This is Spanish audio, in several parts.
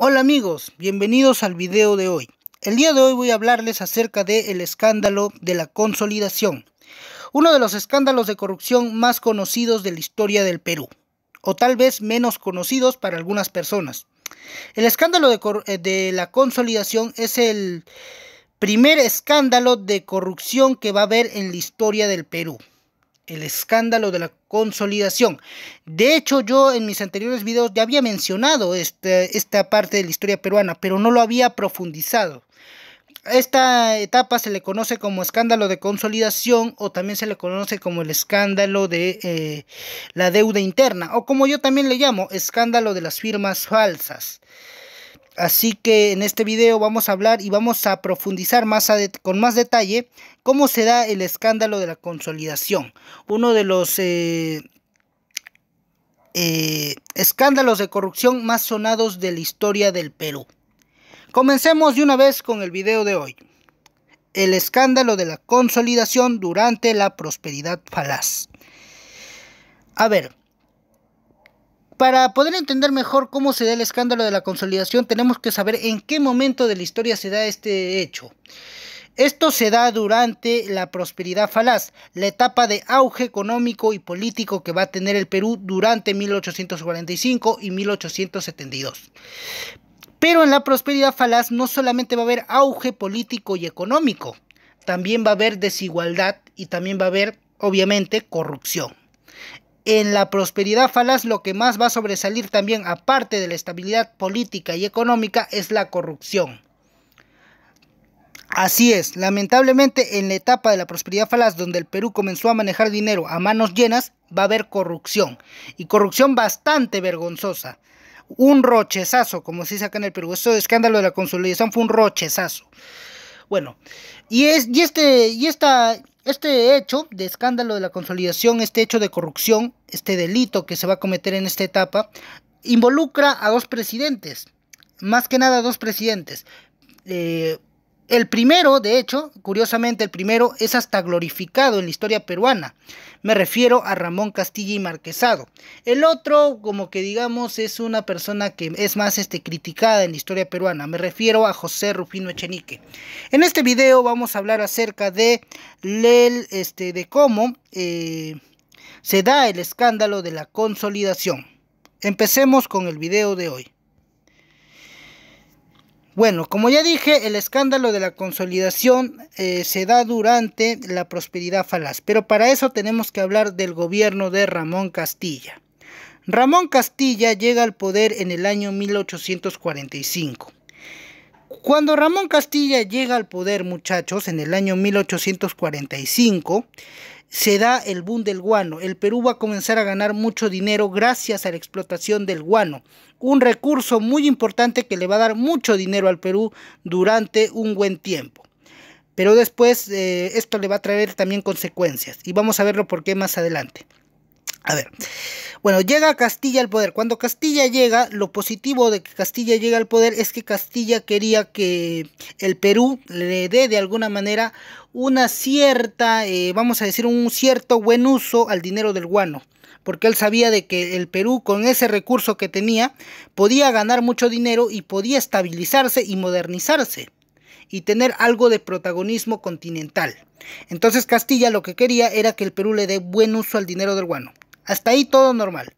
Hola amigos, bienvenidos al video de hoy. El día de hoy voy a hablarles acerca del escándalo de la consolidación, uno de los escándalos de corrupción más conocidos de la historia del Perú, o tal vez menos conocidos para algunas personas. El escándalo de eh, la consolidación es el primer escándalo de corrupción que va a haber en la historia del Perú el escándalo de la consolidación. De hecho, yo en mis anteriores videos ya había mencionado este, esta parte de la historia peruana, pero no lo había profundizado. Esta etapa se le conoce como escándalo de consolidación o también se le conoce como el escándalo de eh, la deuda interna o como yo también le llamo escándalo de las firmas falsas. Así que en este video vamos a hablar y vamos a profundizar más con más detalle cómo se da el escándalo de la consolidación. Uno de los eh, eh, escándalos de corrupción más sonados de la historia del Perú. Comencemos de una vez con el video de hoy. El escándalo de la consolidación durante la prosperidad falaz. A ver, para poder entender mejor cómo se da el escándalo de la consolidación, tenemos que saber en qué momento de la historia se da este hecho. Esto se da durante la prosperidad falaz, la etapa de auge económico y político que va a tener el Perú durante 1845 y 1872. Pero en la prosperidad falaz no solamente va a haber auge político y económico, también va a haber desigualdad y también va a haber, obviamente, corrupción en la prosperidad falaz lo que más va a sobresalir también, aparte de la estabilidad política y económica, es la corrupción. Así es, lamentablemente en la etapa de la prosperidad falaz, donde el Perú comenzó a manejar dinero a manos llenas, va a haber corrupción. Y corrupción bastante vergonzosa. Un rochezazo, como se dice acá en el Perú. Eso escándalo de la consolidación fue un rochezazo. Bueno, y, es, y, este, y esta este hecho de escándalo de la consolidación, este hecho de corrupción, este delito que se va a cometer en esta etapa, involucra a dos presidentes, más que nada a dos presidentes. Eh, el primero, de hecho, curiosamente el primero es hasta glorificado en la historia peruana. Me refiero a Ramón Castilla y Marquesado. El otro, como que digamos, es una persona que es más este, criticada en la historia peruana. Me refiero a José Rufino Echenique. En este video vamos a hablar acerca de, este, de cómo eh, se da el escándalo de la consolidación. Empecemos con el video de hoy. Bueno, como ya dije, el escándalo de la consolidación eh, se da durante la prosperidad falaz, pero para eso tenemos que hablar del gobierno de Ramón Castilla. Ramón Castilla llega al poder en el año 1845. Cuando Ramón Castilla llega al poder, muchachos, en el año 1845, se da el boom del guano. El Perú va a comenzar a ganar mucho dinero gracias a la explotación del guano. Un recurso muy importante que le va a dar mucho dinero al Perú durante un buen tiempo. Pero después eh, esto le va a traer también consecuencias y vamos a verlo por qué más adelante. A ver, bueno, llega Castilla al poder. Cuando Castilla llega, lo positivo de que Castilla llega al poder es que Castilla quería que el Perú le dé de alguna manera una cierta, eh, vamos a decir, un cierto buen uso al dinero del guano. Porque él sabía de que el Perú con ese recurso que tenía podía ganar mucho dinero y podía estabilizarse y modernizarse y tener algo de protagonismo continental. Entonces Castilla lo que quería era que el Perú le dé buen uso al dinero del guano. Hasta ahí todo normal.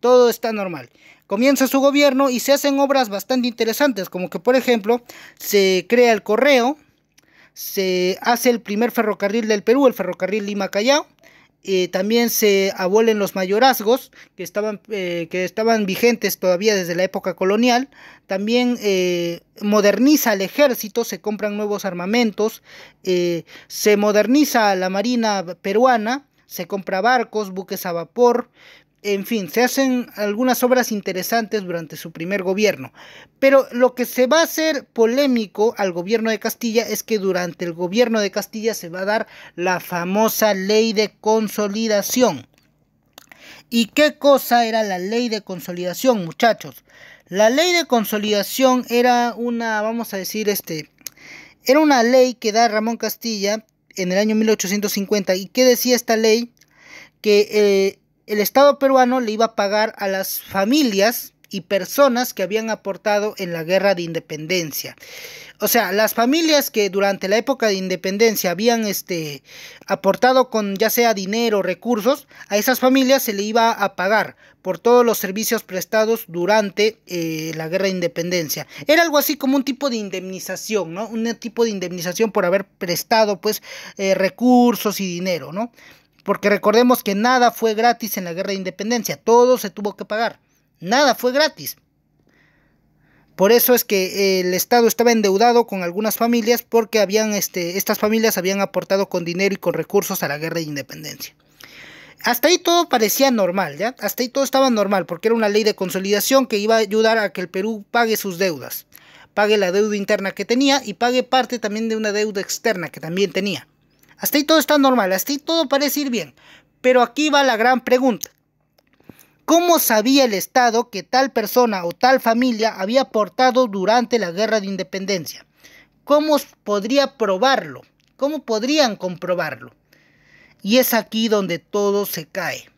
Todo está normal. Comienza su gobierno y se hacen obras bastante interesantes, como que por ejemplo se crea el correo, se hace el primer ferrocarril del Perú, el ferrocarril Lima-Callao, eh, también se abuelen los mayorazgos que estaban, eh, que estaban vigentes todavía desde la época colonial, también eh, moderniza el ejército, se compran nuevos armamentos, se moderniza la marina peruana, se compra barcos, buques a vapor, en fin, se hacen algunas obras interesantes durante su primer gobierno. Pero lo que se va a hacer polémico al gobierno de Castilla es que durante el gobierno de Castilla se va a dar la famosa ley de consolidación. ¿Y qué cosa era la ley de consolidación, muchachos? La ley de consolidación era una, vamos a decir, este, era una ley que da Ramón Castilla en el año 1850. ¿Y qué decía esta ley? Que eh, el Estado peruano le iba a pagar a las familias y personas que habían aportado en la guerra de independencia. O sea, las familias que durante la época de independencia habían este, aportado con ya sea dinero o recursos, a esas familias se le iba a pagar por todos los servicios prestados durante eh, la guerra de independencia. Era algo así como un tipo de indemnización, ¿no? Un tipo de indemnización por haber prestado pues eh, recursos y dinero, ¿no? Porque recordemos que nada fue gratis en la guerra de independencia, todo se tuvo que pagar. Nada fue gratis. Por eso es que eh, el Estado estaba endeudado con algunas familias porque habían, este, estas familias habían aportado con dinero y con recursos a la guerra de independencia. Hasta ahí todo parecía normal, ¿ya? Hasta ahí todo estaba normal porque era una ley de consolidación que iba a ayudar a que el Perú pague sus deudas, pague la deuda interna que tenía y pague parte también de una deuda externa que también tenía. Hasta ahí todo está normal, hasta ahí todo parece ir bien. Pero aquí va la gran pregunta. ¿Cómo sabía el Estado que tal persona o tal familia había portado durante la guerra de independencia? ¿Cómo podría probarlo? ¿Cómo podrían comprobarlo? Y es aquí donde todo se cae.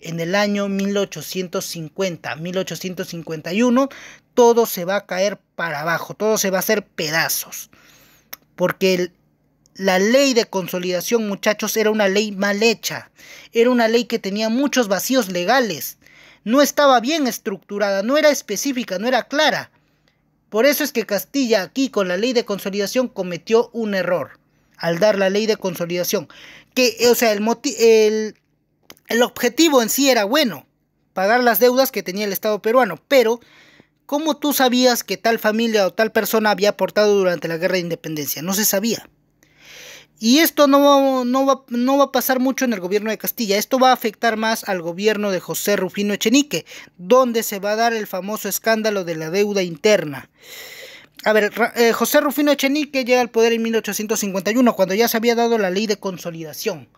En el año 1850, 1851, todo se va a caer para abajo, todo se va a hacer pedazos. Porque la ley de consolidación, muchachos, era una ley mal hecha. Era una ley que tenía muchos vacíos legales no estaba bien estructurada, no era específica, no era clara. Por eso es que Castilla aquí con la ley de consolidación cometió un error al dar la ley de consolidación. Que, o sea, el, el, el objetivo en sí era bueno, pagar las deudas que tenía el Estado peruano, pero ¿cómo tú sabías que tal familia o tal persona había aportado durante la guerra de independencia? No se sabía. Y esto no, va, a pasar mucho en el gobierno de Castilla, esto va a afectar más al gobierno de José Rufino Echenique, donde se va a dar el famoso escándalo de la deuda interna. A ver, eh, José Rufino Echenique llega al poder en 1851, cuando ya se había dado la ley de consolidación.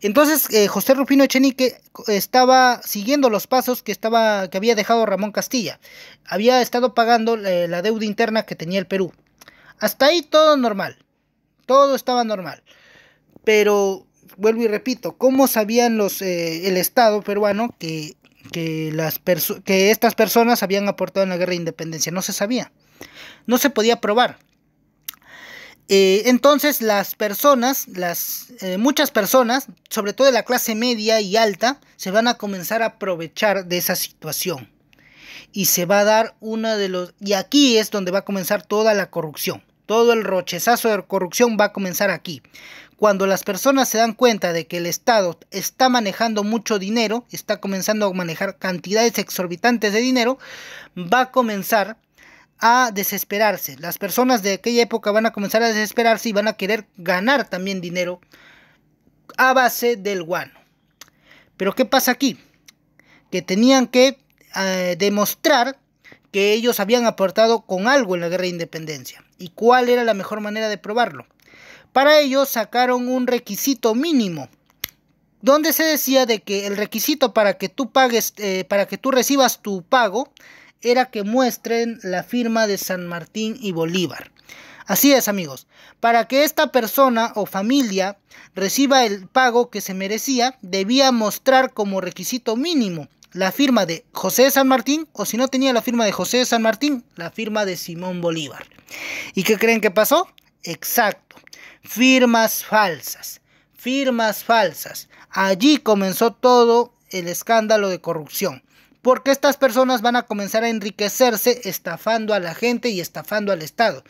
Entonces, eh, José Rufino Echenique estaba siguiendo los pasos que, estaba, que había dejado Ramón Castilla. Había estado pagando eh, la deuda interna que tenía el Perú. Hasta ahí todo normal todo estaba normal. Pero, vuelvo y repito, ¿cómo sabían los, eh, el Estado peruano que, que, las que estas personas habían aportado en la guerra de independencia? No se sabía, no se podía probar. Eh, entonces las personas, las, eh, muchas personas, sobre todo de la clase media y alta, se van a comenzar a aprovechar de esa situación. Y se va a dar una de los... Y aquí es donde va a comenzar toda la corrupción. Todo el rochezazo de corrupción va a comenzar aquí. Cuando las personas se dan cuenta de que el Estado está manejando mucho dinero, está comenzando a manejar cantidades exorbitantes de dinero, va a comenzar a desesperarse. Las personas de aquella época van a comenzar a desesperarse y van a querer ganar también dinero a base del guano. Pero ¿qué pasa aquí? Que tenían que eh, demostrar que ellos habían aportado con algo en la guerra de independencia y cuál era la mejor manera de probarlo. Para ello sacaron un requisito mínimo, donde se decía de que el requisito para que tú pagues, eh, para que tú recibas tu pago, era que muestren la firma de San Martín y Bolívar. Así es, amigos. Para que esta persona o familia reciba el pago que se merecía, debía mostrar como requisito mínimo la firma de José de San Martín o si no tenía la firma de José de San Martín, la firma de Simón Bolívar. ¿Y qué creen que pasó? Exacto, firmas falsas, firmas falsas. Allí comenzó todo el escándalo de corrupción. Porque estas personas van a comenzar a enriquecerse estafando a la gente y estafando al Estado.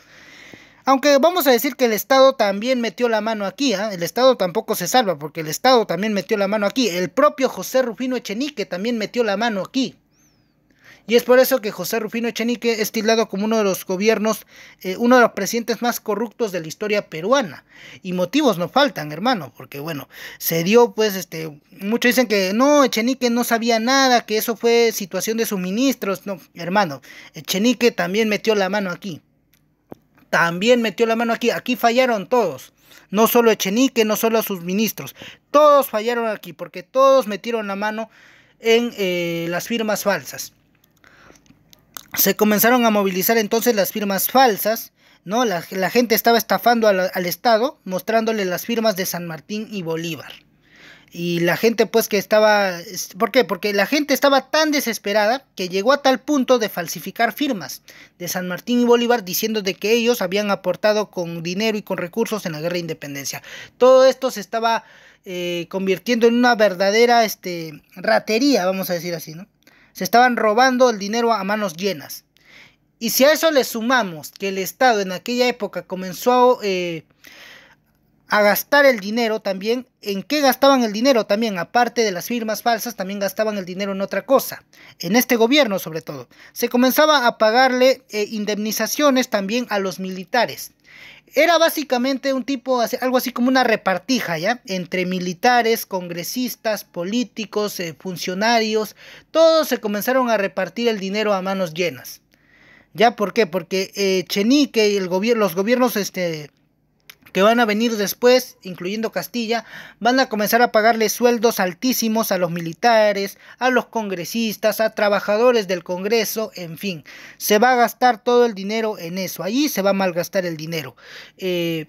Aunque vamos a decir que el Estado también metió la mano aquí, ¿ah? el Estado tampoco se salva porque el Estado también metió la mano aquí. El propio José Rufino Echenique también metió la mano aquí. Y es por eso que José Rufino Echenique es tildado como uno de los gobiernos, eh, uno de los presidentes más corruptos de la historia peruana. Y motivos no faltan, hermano, porque bueno, se dio pues, este, muchos dicen que no, Echenique no sabía nada, que eso fue situación de suministros. No, hermano, Echenique también metió la mano aquí también metió la mano aquí. Aquí fallaron todos. No solo Echenique, no solo a sus ministros. Todos fallaron aquí porque todos metieron la mano en eh, las firmas falsas. Se comenzaron a movilizar entonces las firmas falsas. ¿no? La, gente estaba estafando al Estado mostrándole las firmas de San Martín y Bolívar. Y la gente pues que estaba... ¿Por qué? Porque la gente estaba tan desesperada que llegó a tal punto de falsificar firmas de San Martín y Bolívar diciendo de que ellos habían aportado con dinero y con recursos en la guerra de independencia. Todo esto se estaba eh, convirtiendo en una verdadera este, ratería, vamos a decir así, ¿no? Se estaban robando el dinero a manos llenas. Y si a eso le sumamos que el Estado en aquella época comenzó a... Eh, a gastar el dinero también. ¿En qué gastaban el dinero también? Aparte de las firmas falsas, también gastaban el dinero en otra cosa. En este gobierno sobre todo. Se comenzaba a pagarle eh, indemnizaciones también a los militares. Era básicamente un tipo, algo así como una repartija, ¿ya? Entre militares, congresistas, políticos, eh, funcionarios, todos se comenzaron a repartir el dinero a manos llenas. ¿Ya por qué? Porque eh, Chenique y el los gobiernos este, que van a venir después, incluyendo Castilla, van a comenzar a pagarle sueldos altísimos a los militares, a los congresistas, a trabajadores del Congreso, en fin. Se va a gastar todo el dinero en eso. ahí se va a malgastar el dinero. Eh,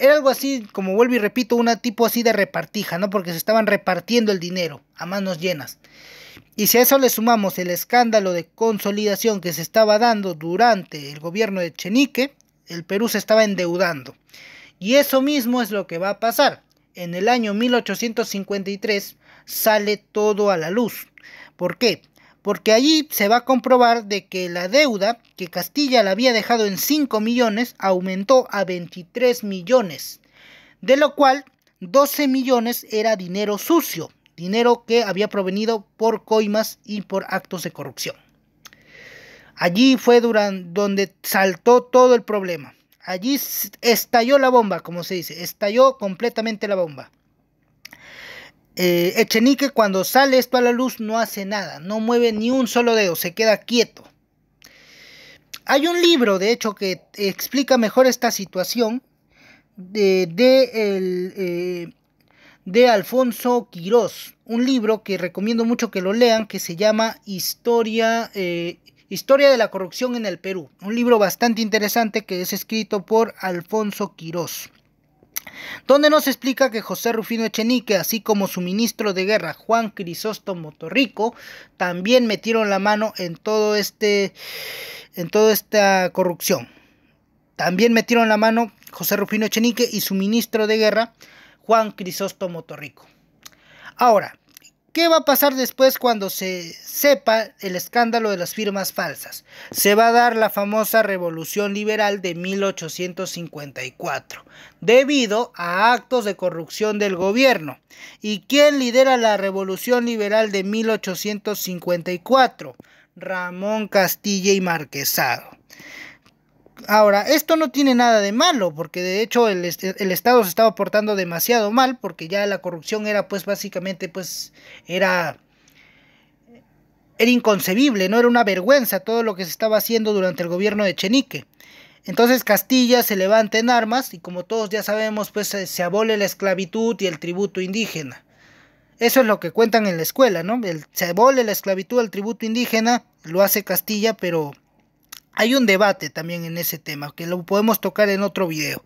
era algo así, como vuelvo y repito, una tipo así de repartija, ¿no? Porque se estaban repartiendo el dinero a manos llenas. Y si a eso le sumamos el escándalo de consolidación que se estaba dando durante el gobierno de Chenique, el Perú se estaba endeudando. Y eso mismo es lo que va a pasar. En el año 1853 sale todo a la luz. ¿Por qué? Porque allí se va a comprobar de que la deuda que Castilla la había dejado en 5 millones aumentó a 23 millones, de lo cual 12 millones era dinero sucio, dinero que había provenido por coimas y por actos de corrupción. Allí fue donde saltó todo el problema. Allí estalló la bomba, como se dice, estalló completamente la bomba. Eh, Echenique cuando sale esto a la luz no hace nada, no mueve ni un solo dedo, se queda quieto. Hay un libro, de hecho, que explica mejor esta situación de, de eh, Alfonso Quirós, un libro que recomiendo mucho que lo lean, que se llama Historia, eh, Historia de la corrupción en el Perú, un libro bastante interesante que es escrito por Alfonso Quirós donde nos explica que José Rufino Echenique, así como su ministro de guerra Juan Crisóstomo Torrico, también metieron la mano en todo este en toda esta corrupción. También metieron la mano José Rufino Echenique y su ministro de guerra Juan Crisóstomo Torrico. Ahora, ¿Qué va a pasar después cuando se sepa el escándalo de las firmas falsas? Se va a dar la famosa revolución liberal de 1854, debido a actos de corrupción del gobierno. ¿Y quién lidera la revolución liberal de 1854? Ramón Castilla y Marquesado. Ahora, esto no tiene nada de malo, porque de hecho el, Estado se estaba portando demasiado mal, porque ya la corrupción era pues básicamente pues era era inconcebible, no era una vergüenza todo lo que se estaba haciendo durante el gobierno de Chenique. Entonces Castilla se levanta en armas y como todos ya sabemos pues se, abole la esclavitud y el tributo indígena. Eso es lo que cuentan en la escuela, ¿no? se abole la esclavitud, el tributo indígena, lo hace Castilla, pero hay un debate también en ese tema, que lo podemos tocar en otro video.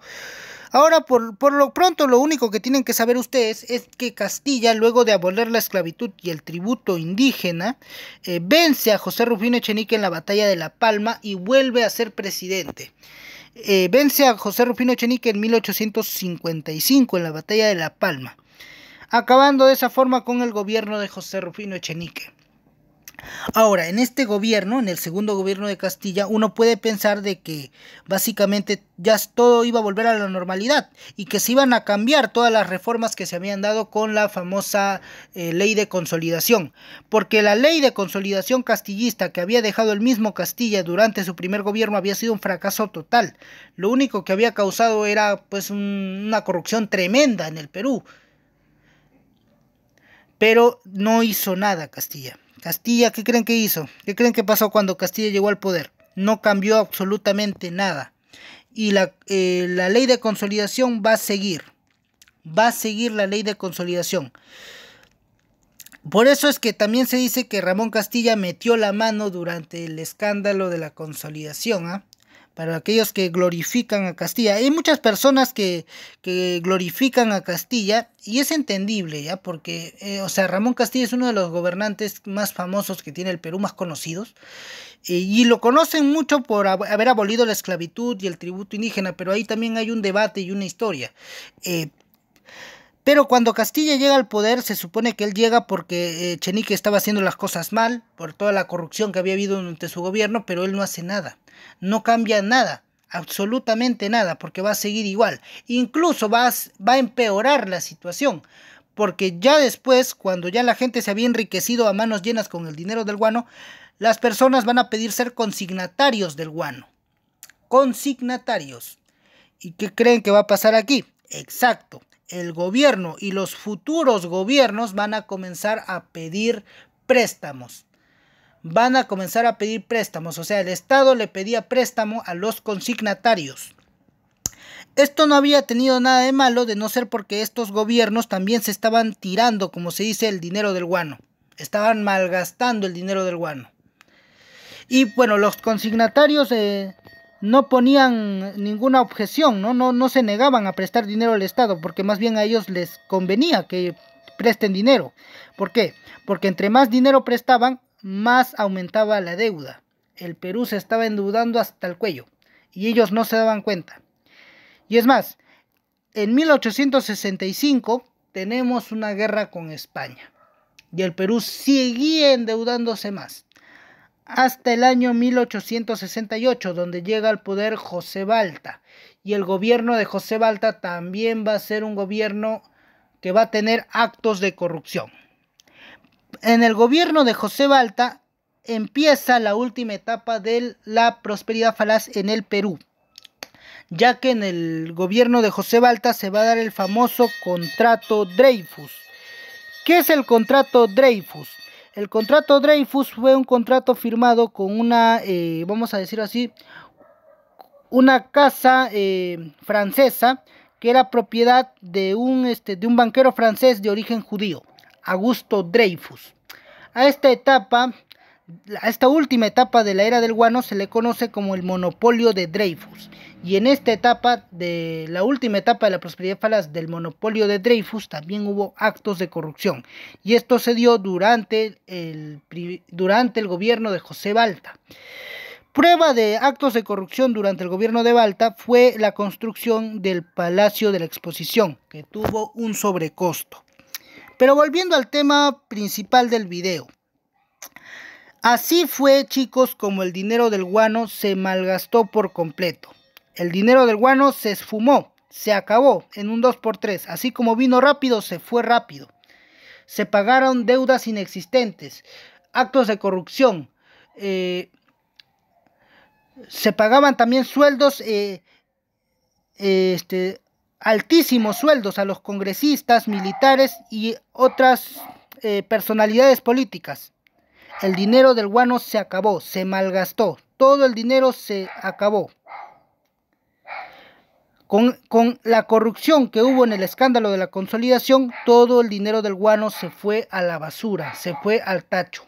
Ahora, por, lo pronto, lo único que tienen que saber ustedes es que Castilla, luego de abolir la esclavitud y el tributo indígena, eh, vence a José Rufino Echenique en la batalla de La Palma y vuelve a ser presidente. Eh, vence a José Rufino Echenique en 1855 en la batalla de La Palma, acabando de esa forma con el gobierno de José Rufino Echenique. Ahora, en este gobierno, en el segundo gobierno de Castilla, uno puede pensar de que básicamente ya todo iba a volver a la normalidad y que se iban a cambiar todas las reformas que se habían dado con la famosa eh, ley de consolidación, porque la ley de consolidación castillista que había dejado el mismo Castilla durante su primer gobierno había sido un fracaso total. Lo único que había causado era pues una corrupción tremenda en el Perú. Pero no hizo nada Castilla. Castilla, ¿qué creen que hizo? ¿Qué creen que pasó cuando Castilla llegó al poder? No cambió absolutamente nada. Y eh, la, ley de consolidación va a seguir. Va a seguir la ley de consolidación. Por eso es que también se dice que Ramón Castilla metió la mano durante el escándalo de la consolidación. ¿ah? para aquellos que glorifican a Castilla. Hay muchas personas que, que glorifican a Castilla y es entendible, ¿ya? Porque, eh, o sea, Ramón Castilla es uno de los gobernantes más famosos que tiene el Perú, más conocidos, eh, y lo conocen mucho por haber abolido la esclavitud y el tributo indígena, pero ahí también hay un debate y una historia. Eh, pero cuando Castilla llega al poder, se supone que él llega porque eh, Chenique estaba haciendo las cosas mal, por toda la corrupción que había habido durante su gobierno, pero él no hace nada, no cambia nada, absolutamente nada, porque va a seguir igual. Incluso va a empeorar la situación, porque ya después, cuando ya la gente se había enriquecido a manos llenas con el dinero del guano, las personas van a pedir ser consignatarios del guano. Consignatarios. ¿Y qué creen que va a pasar aquí? Exacto el gobierno y los futuros gobiernos van a comenzar a pedir préstamos. Van a comenzar a pedir préstamos, o sea, el Estado le pedía préstamo a los consignatarios. Esto no había tenido nada de malo de no ser porque estos gobiernos también se estaban tirando, como se dice, el dinero del guano. Estaban malgastando el dinero del guano. Y bueno, los consignatarios eh, no ponían ninguna objeción, ¿no? No, no se negaban a prestar dinero al Estado, porque más bien a ellos les convenía que presten dinero. ¿Por qué? Porque entre más dinero prestaban, más aumentaba la deuda. El Perú se estaba endeudando hasta el cuello y ellos no se daban cuenta. Y es más, en 1865 tenemos una guerra con España y el Perú seguía endeudándose más hasta el año 1868, donde llega al poder José Balta. Y el gobierno de José Balta también va a ser un gobierno que va a tener actos de corrupción. En el gobierno de José Balta empieza la última etapa de la prosperidad falaz en el Perú, ya que en el gobierno de José Balta se va a dar el famoso contrato Dreyfus. ¿Qué es el contrato Dreyfus? El contrato Dreyfus fue un contrato firmado con una, eh, vamos a decir así, una casa eh, francesa que era propiedad de un, este, de un banquero francés de origen judío, Augusto Dreyfus. A esta etapa a esta última etapa de la era del guano se le conoce como el monopolio de Dreyfus. Y en esta etapa, de la última etapa de la prosperidad falas del monopolio de Dreyfus, también hubo actos de corrupción. Y esto se dio durante el, durante el gobierno de José Balta. Prueba de actos de corrupción durante el gobierno de Balta fue la construcción del Palacio de la Exposición, que tuvo un sobrecosto. Pero volviendo al tema principal del video. Así fue, chicos, como el dinero del guano se malgastó por completo. El dinero del guano se esfumó, se acabó en un 2x3. Así como vino rápido, se fue rápido. Se pagaron deudas inexistentes, actos de corrupción. Eh, se pagaban también sueldos, eh, eh, este, altísimos sueldos a los congresistas, militares y otras personalidades políticas. El dinero del guano se acabó, se malgastó, todo el dinero se acabó. Con, con, la corrupción que hubo en el escándalo de la consolidación, todo el dinero del guano se fue a la basura, se fue al tacho.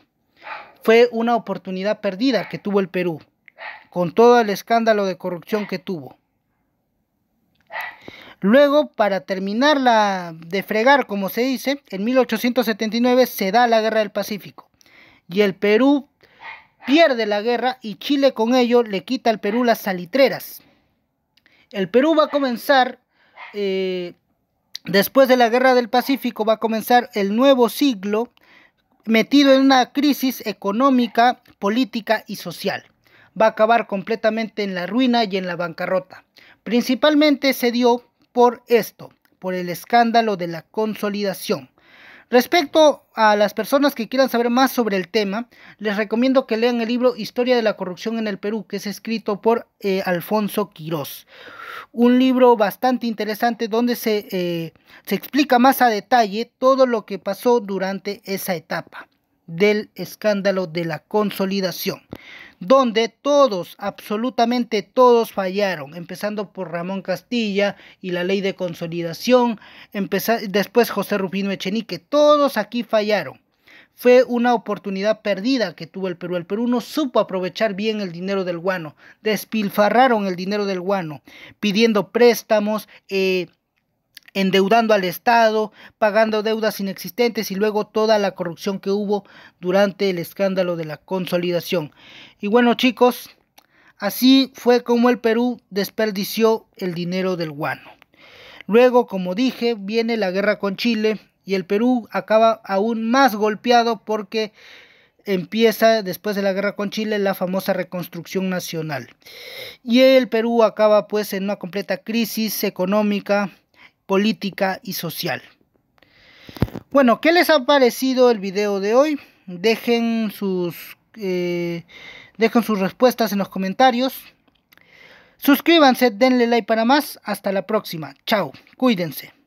Fue una oportunidad perdida que tuvo el Perú, con todo el escándalo de corrupción que tuvo. Luego, para terminar la, de fregar, como se dice, en 1879 se da la Guerra del Pacífico y el Perú pierde la guerra y Chile con ello le quita al Perú las salitreras. El Perú va a comenzar, eh, después de la guerra del Pacífico, va a comenzar el nuevo siglo metido en una crisis económica, política y social. Va a acabar completamente en la ruina y en la bancarrota. Principalmente se dio por esto, por el escándalo de la consolidación. Respecto a las personas que quieran saber más sobre el tema, les recomiendo que lean el libro Historia de la corrupción en el Perú, que es escrito por eh, Alfonso Quirós. Un libro bastante interesante donde se, eh, se explica más a detalle todo lo que pasó durante esa etapa del escándalo de la consolidación donde todos, absolutamente todos fallaron, empezando por Ramón Castilla y la ley de consolidación, después José Rufino Echenique, todos aquí fallaron. Fue una oportunidad perdida que tuvo el Perú. El Perú no supo aprovechar bien el dinero del guano. Despilfarraron el dinero del guano, pidiendo préstamos, eh, endeudando al Estado, pagando deudas inexistentes y luego toda la corrupción que hubo durante el escándalo de la consolidación. Y bueno chicos, así fue como el Perú desperdició el dinero del guano. Luego, como dije, viene la guerra con Chile y el Perú acaba aún más golpeado porque empieza después de la guerra con Chile la famosa reconstrucción nacional. Y el Perú acaba pues en una completa crisis económica, política y social. Bueno, ¿qué les ha parecido el video de hoy? Dejen sus, eh, dejen sus respuestas en los comentarios. Suscríbanse, denle like para más. Hasta la próxima. Chao, cuídense.